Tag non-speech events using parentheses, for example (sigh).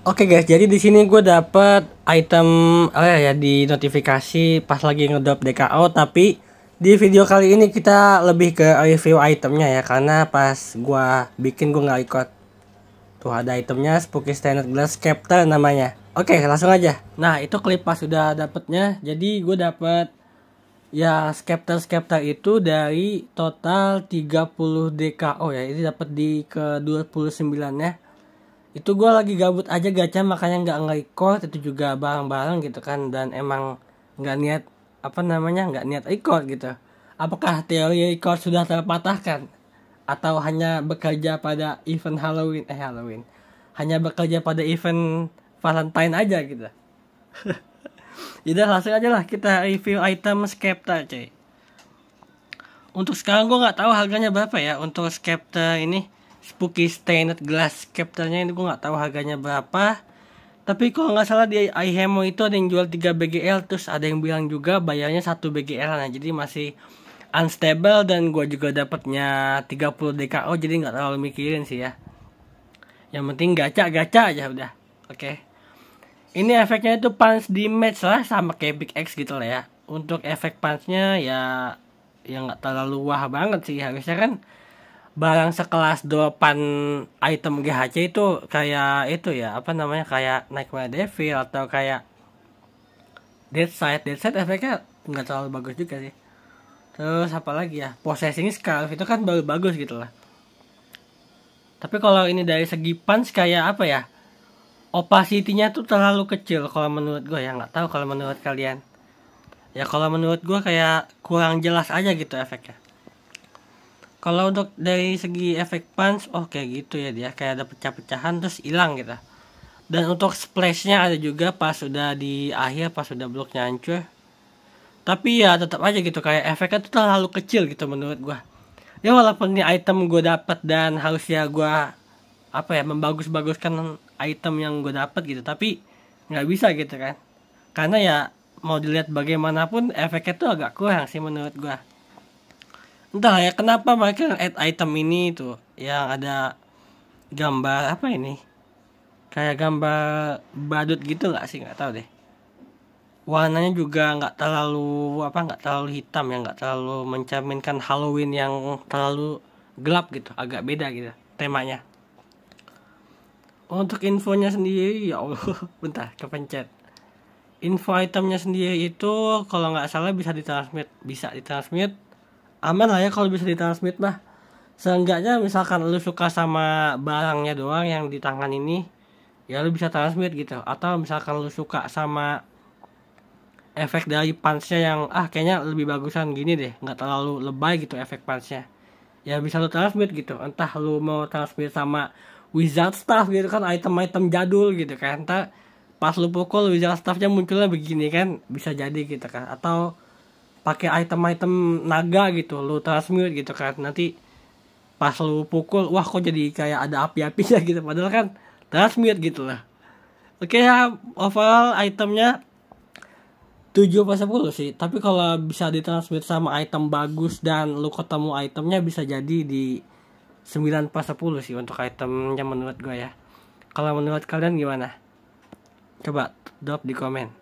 Oke okay guys, jadi di sini gue dapet item oh ya, ya di notifikasi pas lagi ngedrop DKO tapi di video kali ini kita lebih ke review itemnya ya karena pas gue bikin gue nggak ikut tuh ada itemnya Spooky Standard Glass Captain namanya. Oke okay, langsung aja. Nah itu klip pas sudah dapetnya. Jadi gue dapet ya Scepter Scepter itu dari total 30 DKO ya. Ini dapet di ke 29 ya itu gue lagi gabut aja gacha makanya nggak nge-record itu juga barang-barang gitu kan dan emang nggak niat apa namanya nggak niat record gitu apakah teori record sudah terpatahkan atau hanya bekerja pada event Halloween eh Halloween hanya bekerja pada event Valentine aja gitu (laughs) Udah langsung aja lah kita review item Skepta cuy Untuk sekarang gue nggak tahu harganya berapa ya untuk Skepta ini spooky stained glass capternya ini gue nggak tahu harganya berapa tapi kalau nggak salah di iHemo itu ada yang jual 3 BGL terus ada yang bilang juga bayarnya 1 BGL nah jadi masih unstable dan gue juga dapatnya 30 DKO jadi nggak terlalu mikirin sih ya yang penting gacha gacha aja udah oke okay. ini efeknya itu punch di damage lah sama kayak Big X gitu lah ya untuk efek punchnya ya yang nggak terlalu wah banget sih harusnya kan barang sekelas dropan item GHC itu kayak itu ya apa namanya kayak Nightmare Devil atau kayak Dead Side Dead Side efeknya nggak terlalu bagus juga sih terus apa lagi ya possessing scarf itu kan baru bagus gitu lah tapi kalau ini dari segi pan kayak apa ya opacity-nya tuh terlalu kecil kalau menurut gue ya nggak tahu kalau menurut kalian ya kalau menurut gue kayak kurang jelas aja gitu efeknya kalau untuk dari segi efek punch oh kayak gitu ya dia kayak ada pecah-pecahan terus hilang gitu dan untuk splashnya ada juga pas sudah di akhir pas sudah bloknya hancur tapi ya tetap aja gitu kayak efeknya tuh terlalu kecil gitu menurut gua ya walaupun ini item gue dapat dan harusnya gue apa ya membagus-baguskan item yang gue dapat gitu tapi nggak bisa gitu kan karena ya mau dilihat bagaimanapun efeknya tuh agak kurang sih menurut gue entah ya kenapa mereka add item ini tuh yang ada gambar apa ini kayak gambar badut gitu nggak sih nggak tahu deh warnanya juga nggak terlalu apa nggak terlalu hitam ya nggak terlalu mencerminkan Halloween yang terlalu gelap gitu agak beda gitu temanya untuk infonya sendiri ya Allah (laughs) bentar kepencet info itemnya sendiri itu kalau nggak salah bisa ditransmit bisa ditransmit aman lah ya kalau bisa ditransmit mah seenggaknya misalkan lu suka sama barangnya doang yang di tangan ini ya lu bisa transmit gitu atau misalkan lu suka sama efek dari punchnya yang ah kayaknya lebih bagusan gini deh nggak terlalu lebay gitu efek punchnya ya bisa lu transmit gitu entah lu mau transmit sama wizard staff gitu kan item-item jadul gitu kan entah pas lu pukul wizard staffnya munculnya begini kan bisa jadi gitu kan atau pakai item-item naga gitu lu transmute gitu kan nanti pas lu pukul wah kok jadi kayak ada api-apinya (laughs) gitu padahal kan transmute gitu lah oke okay, ya overall itemnya 7 pas 10 sih tapi kalau bisa ditransmit sama item bagus dan lu ketemu itemnya bisa jadi di 9 pas 10 sih untuk itemnya menurut gue ya kalau menurut kalian gimana coba drop di komen